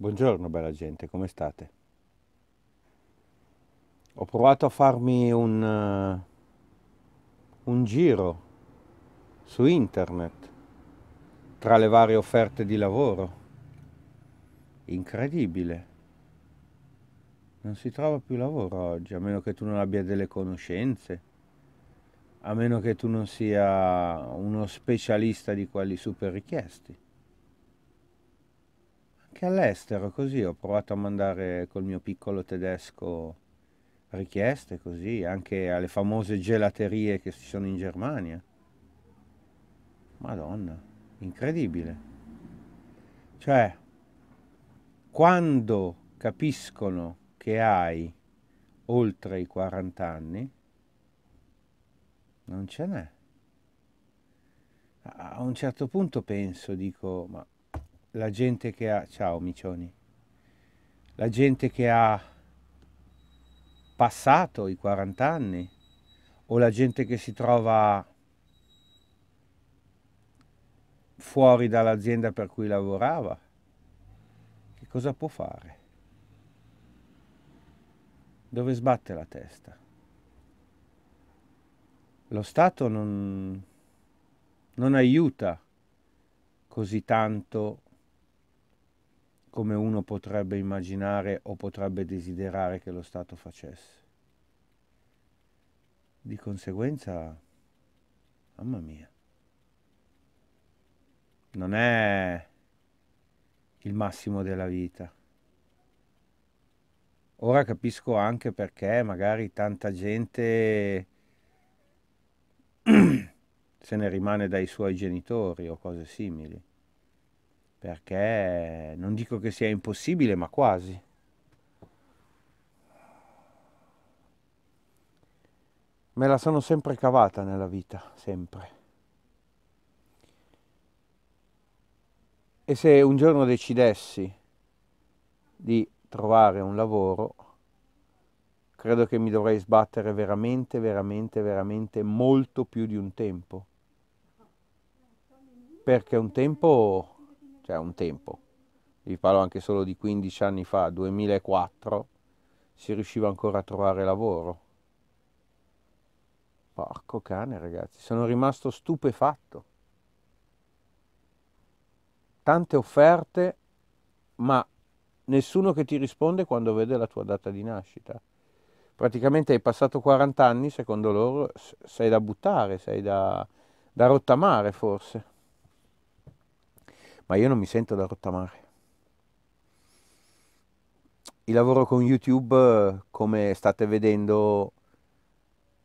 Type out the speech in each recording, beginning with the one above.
Buongiorno bella gente, come state? Ho provato a farmi un, uh, un giro su internet tra le varie offerte di lavoro. Incredibile. Non si trova più lavoro oggi, a meno che tu non abbia delle conoscenze, a meno che tu non sia uno specialista di quelli super richiesti anche all'estero, così ho provato a mandare col mio piccolo tedesco richieste, così, anche alle famose gelaterie che ci sono in Germania. Madonna, incredibile. Cioè, quando capiscono che hai oltre i 40 anni, non ce n'è. A un certo punto penso, dico, ma la gente che ha... Ciao Micioni. La gente che ha passato i 40 anni o la gente che si trova fuori dall'azienda per cui lavorava, che cosa può fare? Dove sbatte la testa? Lo Stato non, non aiuta così tanto come uno potrebbe immaginare o potrebbe desiderare che lo Stato facesse. Di conseguenza, mamma mia, non è il massimo della vita. Ora capisco anche perché magari tanta gente se ne rimane dai suoi genitori o cose simili perché non dico che sia impossibile, ma quasi. Me la sono sempre cavata nella vita, sempre. E se un giorno decidessi di trovare un lavoro, credo che mi dovrei sbattere veramente, veramente, veramente molto più di un tempo. Perché un tempo cioè un tempo, vi parlo anche solo di 15 anni fa, 2004, si riusciva ancora a trovare lavoro. Porco cane ragazzi, sono rimasto stupefatto. Tante offerte, ma nessuno che ti risponde quando vede la tua data di nascita. Praticamente hai passato 40 anni, secondo loro, sei da buttare, sei da, da rottamare forse ma io non mi sento da rottamare. Il lavoro con YouTube, come state vedendo,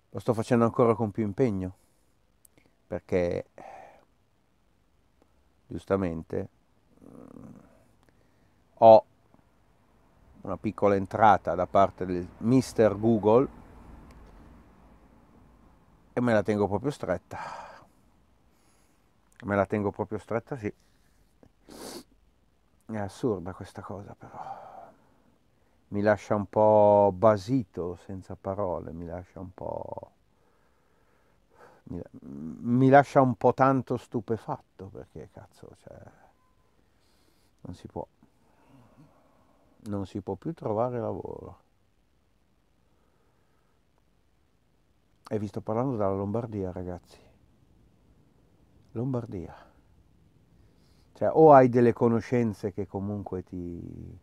lo sto facendo ancora con più impegno, perché giustamente ho una piccola entrata da parte del mister Google e me la tengo proprio stretta. Me la tengo proprio stretta, sì. È assurda questa cosa però. Mi lascia un po' basito, senza parole, mi lascia un po'... Mi, mi lascia un po' tanto stupefatto perché cazzo, cioè, non si può. Non si può più trovare lavoro. E vi sto parlando dalla Lombardia, ragazzi. Lombardia. Cioè, o hai delle conoscenze che comunque ti...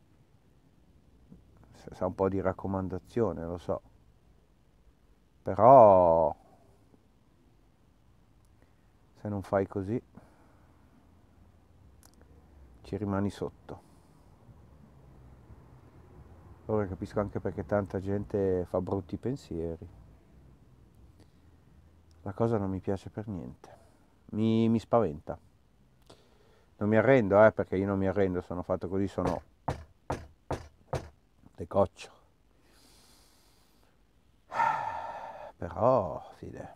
sa un po' di raccomandazione, lo so. Però... Se non fai così, ci rimani sotto. Ora capisco anche perché tanta gente fa brutti pensieri. La cosa non mi piace per niente. Mi, mi spaventa non mi arrendo eh, perché io non mi arrendo sono fatto così sono decoccio però fide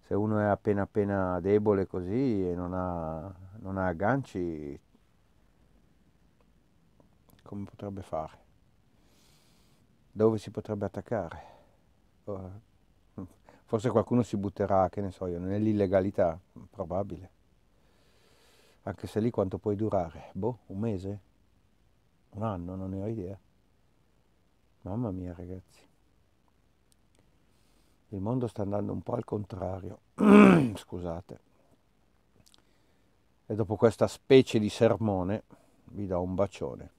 se uno è appena appena debole così e non ha, non ha agganci come potrebbe fare dove si potrebbe attaccare Forse qualcuno si butterà, che ne so io, nell'illegalità, mm, probabile. Anche se lì quanto puoi durare? Boh, un mese? Un anno? Non ne ho idea. Mamma mia ragazzi. Il mondo sta andando un po' al contrario. Scusate. E dopo questa specie di sermone vi do un bacione.